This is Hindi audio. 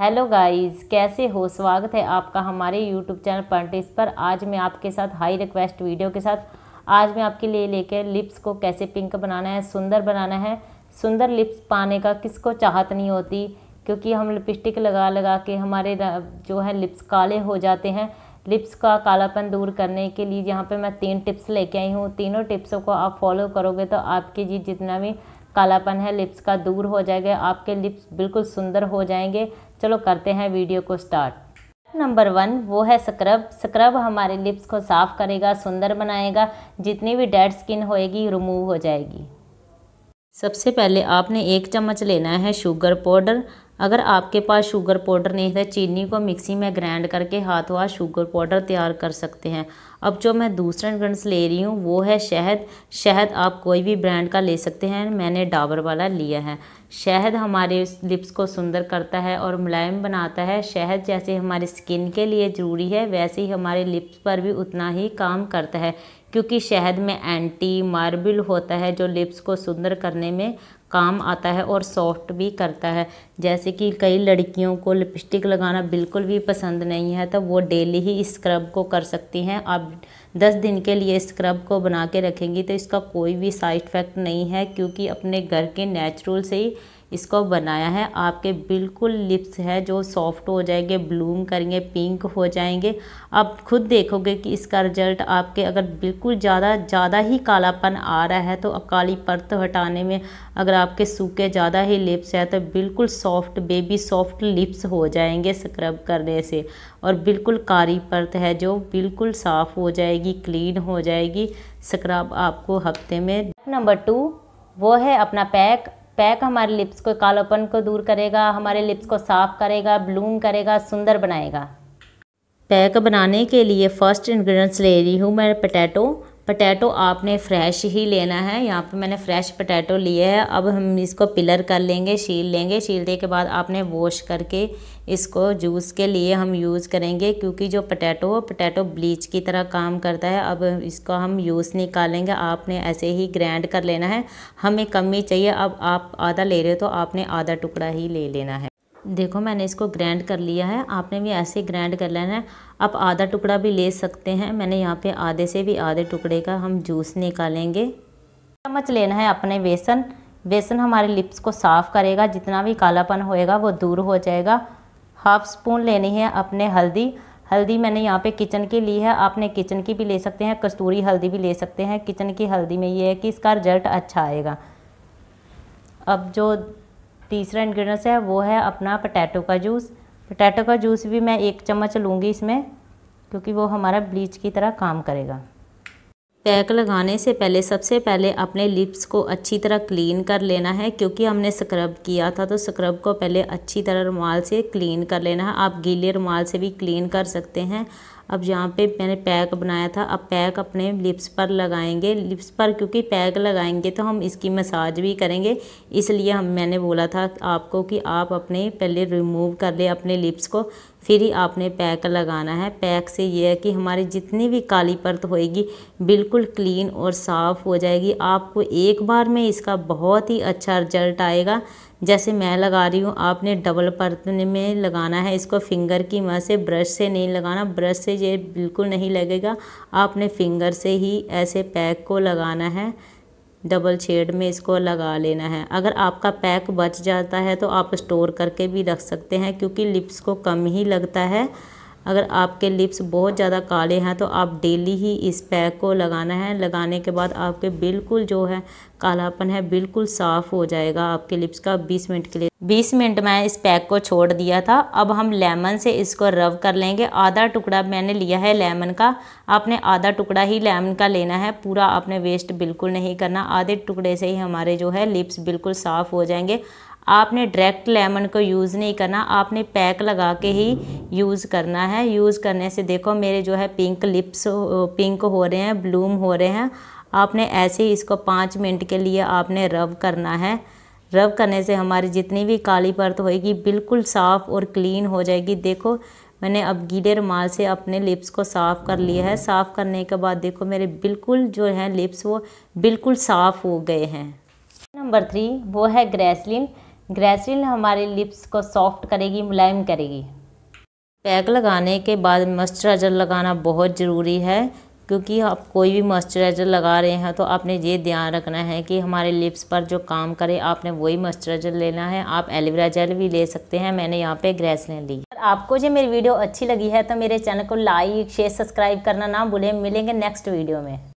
हेलो गाइस कैसे हो स्वागत है आपका हमारे यूट्यूब चैनल पंटिस पर आज मैं आपके साथ हाई रिक्वेस्ट वीडियो के साथ आज मैं आपके लिए लेकर लिप्स को कैसे पिंक बनाना है सुंदर बनाना है सुंदर लिप्स पाने का किसको चाहत नहीं होती क्योंकि हम लिपस्टिक लगा लगा के हमारे जो है लिप्स काले हो जाते हैं लिप्स का कालापन दूर करने के लिए यहाँ पे मैं तीन टिप्स लेके आई हूँ तीनों टिप्सों को आप फॉलो करोगे तो आपके जी जितना भी कालापन है लिप्स का दूर हो जाएगा आपके लिप्स बिल्कुल सुंदर हो जाएंगे चलो करते हैं वीडियो को स्टार्ट नंबर वन वो है स्क्रब स्क्रब हमारे लिप्स को साफ़ करेगा सुंदर बनाएगा जितनी भी डेड स्किन होएगी रिमूव हो जाएगी सबसे पहले आपने एक चम्मच लेना है शुगर पाउडर अगर आपके पास शुगर पाउडर नहीं है चीनी को मिक्सी में ग्राइंड करके हाथों हाथ शुगर पाउडर तैयार कर सकते हैं अब जो मैं दूसरा इंग्रेडिएंट्स ले रही हूँ वो है शहद शहद आप कोई भी ब्रांड का ले सकते हैं मैंने डाबर वाला लिया है शहद हमारे लिप्स को सुंदर करता है और मुलायम बनाता है शहद जैसे हमारे स्किन के लिए ज़रूरी है वैसे ही हमारे लिप्स पर भी उतना ही काम करता है क्योंकि शहद में एंटी मार्बल होता है जो लिप्स को सुंदर करने में काम आता है और सॉफ्ट भी करता है जैसे कि कई लड़कियों को लिपस्टिक लगाना बिल्कुल भी पसंद नहीं है तो वो डेली ही इस स्क्रब को कर सकती हैं आप दस दिन के लिए स्क्रब को बना के रखेंगी तो इसका कोई भी साइड इफ़ेक्ट नहीं है क्योंकि अपने घर के नेचुरल से ही इसको बनाया है आपके बिल्कुल लिप्स है जो सॉफ्ट हो जाएंगे ब्लूम करेंगे पिंक हो जाएंगे आप खुद देखोगे कि इसका रिजल्ट आपके अगर बिल्कुल ज़्यादा ज़्यादा ही कालापन आ रहा है तो काली परत हटाने में अगर आपके सूखे ज़्यादा ही लिप्स हैं तो बिल्कुल सॉफ्ट बेबी सॉफ्ट लिप्स हो जाएंगे स्क्रब करने से और बिल्कुल कारी परत है जो बिल्कुल साफ़ हो जाएगी क्लीन हो जाएगी स्क्रब आपको हफ्ते में नंबर टू वो है अपना पैक पैक हमारे लिप्स को कालोपन को दूर करेगा हमारे लिप्स को साफ़ करेगा ब्लूम करेगा सुंदर बनाएगा पैक बनाने के लिए फ़र्स्ट इन्ग्रीडियंट्स ले रही हूँ मैं पटैटो पटैटो आपने फ्रेश ही लेना है यहाँ पे मैंने फ्रेश पटैटो लिए है अब हम इसको पिलर कर लेंगे शील लेंगे शीलने के बाद आपने वॉश करके इसको जूस के लिए हम यूज़ करेंगे क्योंकि जो पटैटो हो पटैटो ब्लीच की तरह काम करता है अब इसको हम यूज़ निकालेंगे आपने ऐसे ही ग्रैंड कर लेना है हमें कमी चाहिए अब आप आधा ले रहे हो तो आपने आधा टुकड़ा ही ले लेना है देखो मैंने इसको ग्रैंड कर लिया है आपने भी ऐसे ग्रैंड कर लेना है आप आधा टुकड़ा भी ले सकते हैं मैंने यहाँ पे आधे से भी आधे टुकड़े का हम जूस निकालेंगे चम्मच लेना है अपने बेसन बेसन हमारे लिप्स को साफ़ करेगा जितना भी कालापन होएगा वो दूर हो जाएगा हाफ़ स्पून लेनी है अपने हल्दी हल्दी मैंने यहाँ पे किचन की ली है आपने किचन की भी ले सकते हैं कस्तूरी हल्दी भी ले सकते हैं किचन की हल्दी में ये है कि इसका रिजल्ट अच्छा आएगा अब जो तीसरा इन्ग्रीडियंस है वो है अपना पटैटो का जूस पटैटो का जूस भी मैं एक चम्मच लूँगी इसमें क्योंकि वो हमारा ब्लीच की तरह काम करेगा पैक लगाने से पहले सबसे पहले अपने लिप्स को अच्छी तरह क्लीन कर लेना है क्योंकि हमने स्क्रब किया था तो स्क्रब को पहले अच्छी तरह रुमाल से क्लीन कर लेना है आप गीले रुमाल से भी क्लीन कर सकते हैं अब यहाँ पे मैंने पैक बनाया था अब पैक अपने लिप्स पर लगाएंगे लिप्स पर क्योंकि पैक लगाएंगे तो हम इसकी मसाज भी करेंगे इसलिए हम मैंने बोला था आपको कि आप अपने पहले रिमूव कर ले अपने लिप्स को फिर ही आपने पैक लगाना है पैक से ये है कि हमारी जितनी भी काली परत होएगी बिल्कुल क्लीन और साफ़ हो जाएगी आपको एक बार में इसका बहुत ही अच्छा रिजल्ट आएगा जैसे मैं लगा रही हूँ आपने डबल परत में लगाना है इसको फिंगर की मदद से ब्रश से नहीं लगाना ब्रश से ये बिल्कुल नहीं लगेगा आपने फिंगर से ही ऐसे पैक को लगाना है डबल शेड में इसको लगा लेना है अगर आपका पैक बच जाता है तो आप स्टोर करके भी रख सकते हैं क्योंकि लिप्स को कम ही लगता है अगर आपके लिप्स बहुत ज़्यादा काले हैं तो आप डेली ही इस पैक को लगाना है लगाने के बाद आपके बिल्कुल जो है कालापन है बिल्कुल साफ़ हो जाएगा आपके लिप्स का 20 मिनट के लिए 20 मिनट में इस पैक को छोड़ दिया था अब हम लेमन से इसको रब कर लेंगे आधा टुकड़ा मैंने लिया है लेमन का आपने आधा टुकड़ा ही लेमन का लेना है पूरा आपने वेस्ट बिल्कुल नहीं करना आधे टुकड़े से ही हमारे जो है लिप्स बिल्कुल साफ़ हो जाएंगे आपने डायरेक्ट लेमन को यूज़ नहीं करना आपने पैक लगा के ही यूज़ करना है यूज़ करने से देखो मेरे जो है पिंक लिप्स पिंक हो रहे हैं ब्लूम हो रहे हैं आपने ऐसे ही इसको पाँच मिनट के लिए आपने रब करना है रब करने से हमारी जितनी भी काली परत होएगी बिल्कुल साफ़ और क्लीन हो जाएगी देखो मैंने अब गीले रुमाल से अपने लिप्स को साफ़ कर लिया है साफ़ करने के बाद देखो मेरे बिल्कुल जो हैं लिप्स वो बिल्कुल साफ़ हो गए हैं नंबर थ्री वो है ग्रेसलिन ग्रेसिल हमारे लिप्स को सॉफ्ट करेगी मुलायम करेगी पैक लगाने के बाद मॉइस्चराइज़र लगाना बहुत ज़रूरी है क्योंकि आप कोई भी मॉइस्चराइज़र लगा रहे हैं तो आपने ये ध्यान रखना है कि हमारे लिप्स पर जो काम करे आपने वही मॉइस्चराइज़र लेना है आप एलोवेरा जेल भी ले सकते हैं मैंने यहाँ पे ग्रेसलिन ली अगर आपको जो मेरी वीडियो अच्छी लगी है तो मेरे चैनल को लाइक शेयर सब्सक्राइब करना ना भूलें मिलेंगे नेक्स्ट वीडियो में